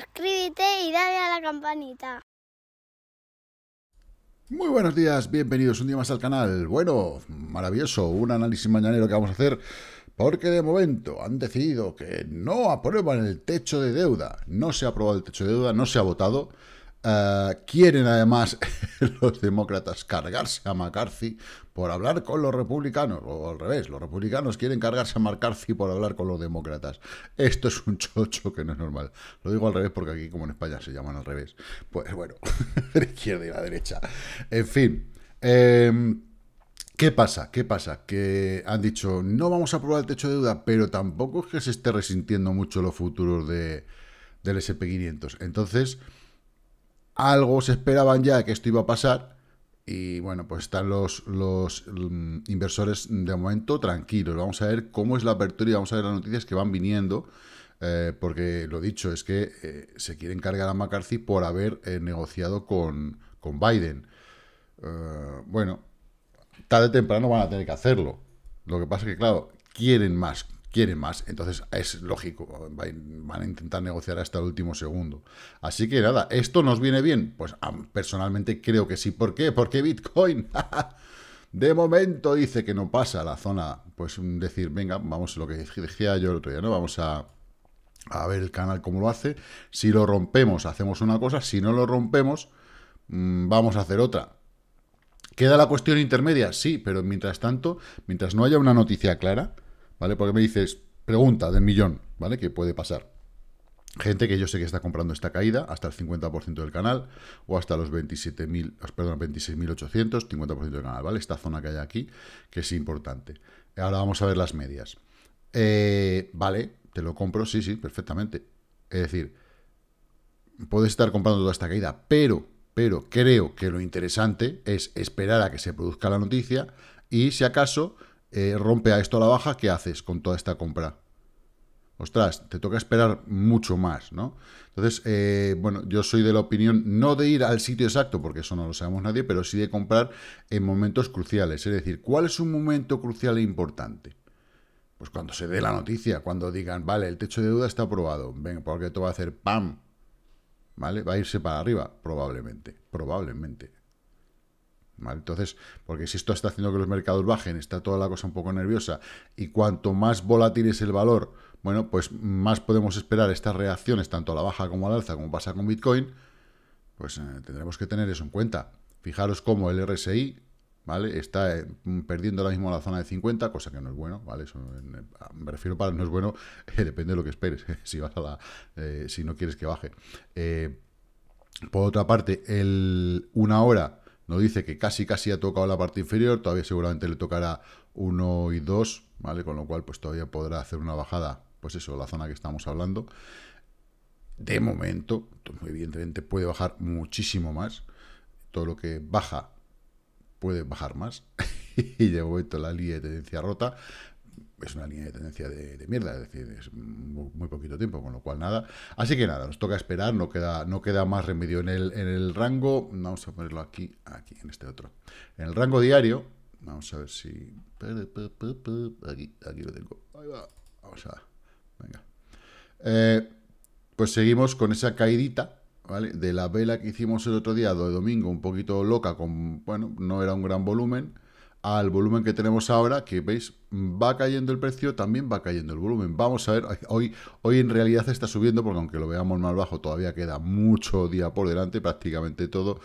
suscríbete y dale a la campanita. Muy buenos días, bienvenidos un día más al canal. Bueno, maravilloso, un análisis mañanero que vamos a hacer porque de momento han decidido que no aprueban el techo de deuda. No se ha aprobado el techo de deuda, no se ha votado. Eh, quieren además los demócratas cargarse a McCarthy por hablar con los republicanos, o al revés, los republicanos quieren cargarse a McCarthy por hablar con los demócratas. Esto es un chocho que no es normal. Lo digo al revés porque aquí, como en España, se llaman al revés. Pues bueno, de izquierda y la derecha. En fin. Em, ¿Qué pasa? ¿Qué pasa? Que han dicho, no vamos a probar el techo de deuda, pero tampoco es que se esté resintiendo mucho los futuros de, del SP500. Entonces, algo se esperaban ya que esto iba a pasar y bueno, pues están los, los mm, inversores de momento tranquilos. Vamos a ver cómo es la apertura y vamos a ver las noticias que van viniendo. Eh, porque lo dicho es que eh, se quieren cargar a McCarthy por haber eh, negociado con, Biden. bueno, tarde o temprano van a tener que hacerlo. Lo que pasa es que, claro, quieren más quieren más. Entonces es lógico, van a intentar negociar hasta el último segundo. Así que nada, ¿esto nos viene bien? Pues personalmente creo que sí. ¿Por qué? Porque Bitcoin de momento dice que no pasa la zona. Pues decir, venga, vamos a lo que decía yo el otro día, ¿no? Vamos a, ver el canal cómo lo hace. Si lo rompemos, hacemos una cosa. Si no lo rompemos, mm, vamos a hacer otra. ¿Queda la cuestión intermedia? Sí, pero mientras tanto, mientras no haya una noticia clara, ¿vale? Porque me dices, pregunta del millón, ¿vale? Que puede pasar. Gente que yo sé que está comprando esta caída hasta el 50% del canal o hasta los 27.000, perdón, 26.800, 50% del canal, ¿vale? Esta zona que hay aquí, que es importante. Ahora vamos a ver las medias. Eh, vale, te lo compro, sí, sí, perfectamente. Es decir, puedes estar comprando toda esta caída, pero, pero creo que lo interesante es esperar a que se produzca la noticia y, si acaso, eh, rompe a esto la baja, ¿qué haces con toda esta compra? Ostras, te toca esperar mucho más, ¿no? Entonces, eh, bueno, yo soy de la opinión no de ir al sitio exacto, porque eso no lo sabemos nadie, pero sí de comprar en momentos cruciales. Es decir, ¿cuál es un momento crucial e importante? Pues cuando se dé la noticia, cuando digan, vale, el techo de duda está aprobado, venga, porque todo va a hacer ¡pam! ¿Vale? Va a irse para arriba, probablemente, probablemente. Entonces, porque si esto está haciendo que los mercados bajen, está toda la cosa un poco nerviosa, y cuanto más volátil es el valor, bueno, pues más podemos esperar estas reacciones, tanto a la baja como a la alza, como pasa con Bitcoin, pues eh, tendremos que tener eso en cuenta. Fijaros cómo el RSI, ¿vale? Está eh, perdiendo ahora mismo la zona de 50, cosa que no es bueno, ¿vale? Eh, me refiero para no es bueno, depende de lo que esperes, si vas a la, si no quieres que baje. por otra parte, el una hora nos dice que casi casi ha tocado la parte inferior, todavía seguramente le tocará 1 y 2, ¿vale? Con lo cual pues todavía podrá hacer una bajada, pues eso, la zona que estamos hablando. De momento, pues, evidentemente puede bajar muchísimo más, todo lo que baja puede bajar más, y de momento la línea de tendencia rota, es una línea de tendencia de, mierda, es decir, es muy, poquito tiempo, con lo cual nada. Así que nada, nos toca esperar, no queda, no queda más remedio en el, en el rango, vamos a ponerlo aquí, aquí, en este otro. En el rango diario, vamos a ver si... Aquí, lo tengo, ahí va, vamos a... Venga. Eh, pues seguimos con esa caídita, ¿vale? De la vela que hicimos el otro día, de domingo, un poquito loca, con, bueno, no era un gran volumen al volumen que tenemos ahora, que veis, va cayendo el precio, también va cayendo el volumen. Vamos a ver, hoy, hoy en realidad está subiendo, porque aunque lo veamos más bajo, todavía queda mucho día por delante, prácticamente todo.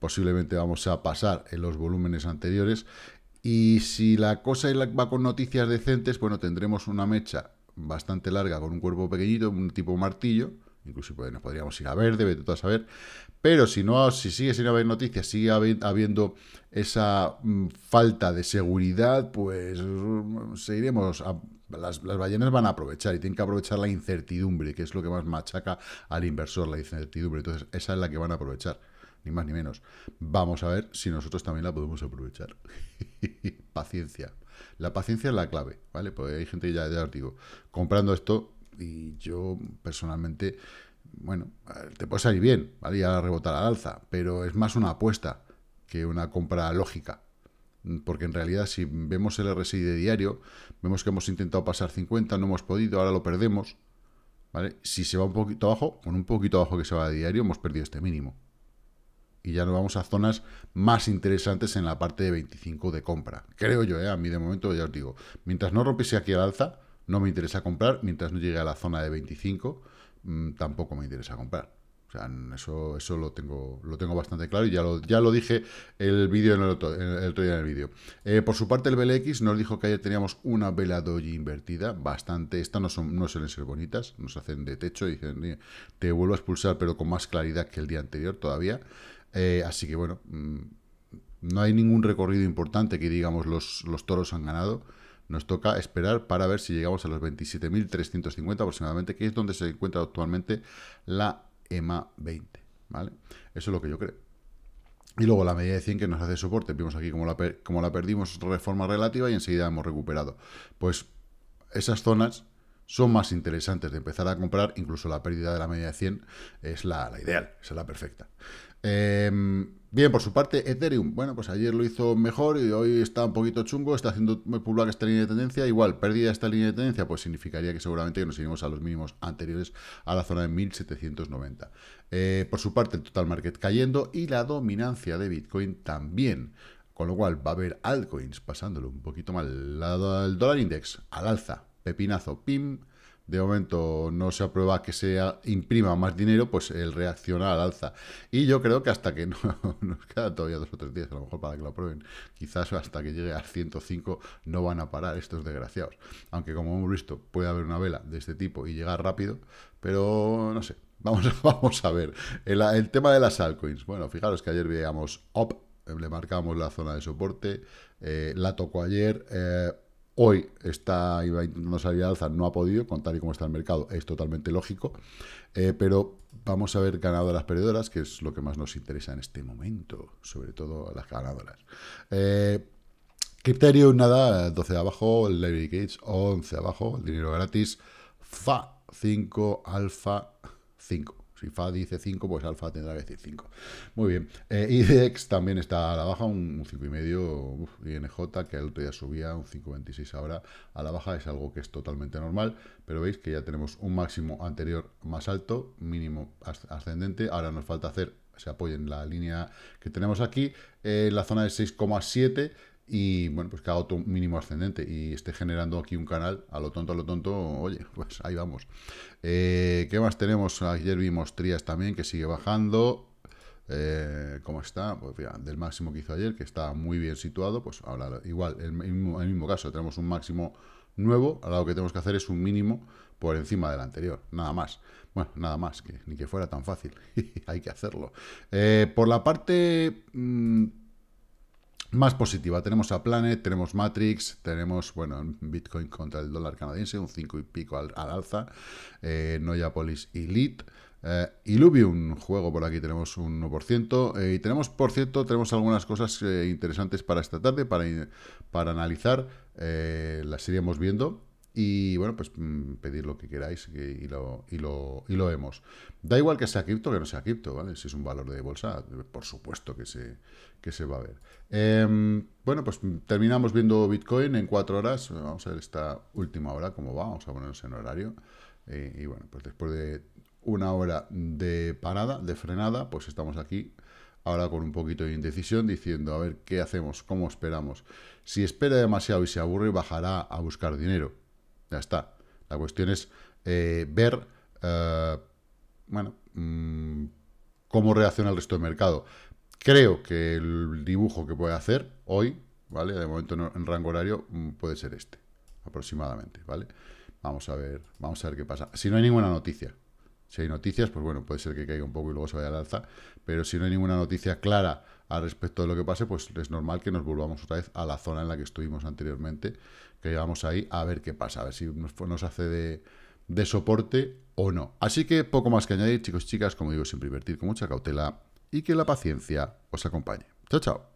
Posiblemente vamos a pasar en los volúmenes anteriores. Y si la cosa va con noticias decentes, bueno, tendremos una mecha bastante larga con un cuerpo pequeñito, un tipo martillo, incluso pues, nos podríamos ir a verde, vete tú a saber, pero si, no, si sigue sin haber noticias, sigue habiendo esa mm, falta de seguridad, pues mm, seguiremos las, ballenas van a aprovechar y tienen que aprovechar la incertidumbre, que es lo que más machaca al inversor, la incertidumbre. Entonces, esa es la que van a aprovechar, ni más ni menos. Vamos a ver si nosotros también la podemos aprovechar. paciencia. La paciencia es la clave, ¿vale? Porque hay gente, ya, ya os digo, comprando esto y yo personalmente bueno, eh, te puede salir bien, ¿vale? ahora rebotar al alza, pero es más una apuesta que una compra lógica. Mm, porque en realidad, si vemos el RSI de diario, vemos que hemos intentado pasar 50, no hemos podido, ahora lo perdemos. ¿vale? Si se va un poquito abajo, con un poquito abajo que se va de diario, hemos perdido este mínimo. Y ya nos vamos a zonas más interesantes en la parte de 25 de compra. Creo yo, ¿eh? a mí de momento ya os digo, mientras no rompiese aquí al alza, no me interesa comprar, mientras no llegue a la zona de 25, Mm, tampoco me interesa comprar. O sea, eso, eso lo tengo, lo tengo bastante claro y ya lo, ya lo dije el vídeo en el otro, el día en el vídeo. Eh, por su parte, el BLX nos dijo que ayer teníamos una vela doji invertida, bastante. Estas no son, no suelen ser bonitas, nos hacen de techo y dicen, te vuelvo a expulsar, pero con más claridad que el día anterior todavía. Eh, así que bueno, mm, no hay ningún recorrido importante que digamos los, los toros han ganado. Nos toca esperar para ver si llegamos a los 27.350 aproximadamente, que es donde se encuentra actualmente la EMA 20. ¿vale? Eso es lo que yo creo. Y luego la medida de 100 que nos hace soporte. Vimos aquí como la, la perdimos de forma relativa y enseguida hemos recuperado. Pues esas zonas son más interesantes de empezar a comprar. Incluso la pérdida de la media de 100 es la, ideal, es la perfecta. Em, Bien, por su parte, Ethereum, bueno, pues ayer lo hizo mejor y hoy está un poquito chungo, está haciendo muy esta línea de tendencia, igual, pérdida esta línea de tendencia, pues significaría que seguramente nos iremos a los mínimos anteriores a la zona de 1790. Eh, por su parte, el total market cayendo y la dominancia de Bitcoin también. Con lo cual va a haber altcoins pasándolo un poquito mal. lado el dólar index al alza, pepinazo, pim, de momento no se aprueba que se imprima más dinero, pues el reacciona al alza. Y yo creo que hasta que no nos queda todavía dos o tres días, a lo mejor para que lo aprueben, quizás hasta que llegue a 105 no van a parar estos desgraciados. Aunque como hemos visto, puede haber una vela de este tipo y llegar rápido, pero no sé. Vamos, a ver. El, tema de las altcoins. Bueno, fijaros que ayer veíamos OP, le marcamos la zona de soporte, eh, la tocó ayer. Eh, Hoy está iba intentando alza, no ha podido, con tal y como está el mercado, es totalmente lógico. Eh, pero vamos a ver ganadoras perdedoras, que es lo que más nos interesa en este momento, sobre todo las ganadoras. Eh, nada, 12 abajo, Levy Gates, 11 abajo, el dinero gratis, FA 5, Alfa 5. Si FA dice 5, pues alfa tendrá que decir 5. Muy bien. Eh, IDEX también está a la baja, un, 5,5. INJ, que el otro día subía, un 5,26 ahora a la baja. Es algo que es totalmente normal, pero veis que ya tenemos un máximo anterior más alto, mínimo ascendente. Ahora nos falta hacer, se apoya en la línea que tenemos aquí, eh, En la zona de 6,7 y bueno, pues cada otro mínimo ascendente y esté generando aquí un canal, a lo tonto, a lo tonto, oye, pues ahí vamos. Eh, ¿Qué más tenemos? Ayer vimos Trias también, que sigue bajando. Eh, ¿Cómo está? Pues mira, del máximo que hizo ayer, que está muy bien situado, pues ahora igual, en el mismo, caso, tenemos un máximo nuevo, ahora lo que tenemos que hacer es un mínimo por encima del anterior, nada más. Bueno, nada más, que ni que fuera tan fácil, hay que hacerlo. Eh, por la parte... Mm, más positiva. Tenemos a Planet, tenemos Matrix, tenemos, bueno, Bitcoin contra el dólar canadiense, un 5 y pico al, alza, eh, Elite, Elite, eh, Illuvium, juego por aquí, tenemos un 1%. Eh, y tenemos, por cierto, tenemos algunas cosas eh, interesantes para esta tarde, para, para analizar. las iríamos viendo. Y bueno, pues mm, pedir lo que queráis y, lo, y, lo, y lo vemos. Da igual que sea cripto o que no sea cripto, ¿vale? Si es un valor de bolsa, por supuesto que se, que se va a ver. Em, bueno, pues terminamos viendo Bitcoin en cuatro horas. Vamos a ver esta última hora cómo va. Vamos a ponernos en horario. Eh, y bueno, pues después de una hora de parada, de frenada, pues estamos aquí ahora con un poquito de indecisión, diciendo a ver qué hacemos, cómo esperamos. Si espera demasiado y se aburre, bajará a buscar dinero ya está. La cuestión es eh, ver, eh, bueno, mm, cómo reacciona el resto del mercado. Creo que el dibujo que puede hacer hoy, ¿vale? De momento en, en rango horario mm, puede ser este, aproximadamente, ¿vale? Vamos a ver, vamos a ver qué pasa. Si no hay ninguna noticia, si hay noticias, pues bueno, puede ser que caiga un poco y luego se vaya al alza, pero si no hay ninguna noticia clara al respecto de lo que pase, pues es normal que nos volvamos otra vez a la zona en la que estuvimos anteriormente, que llegamos ahí a ver qué pasa, a ver si nos, hace de, de, soporte o no. Así que poco más que añadir, chicos y chicas, como digo, siempre invertir con mucha cautela y que la paciencia os acompañe. Chao, chao.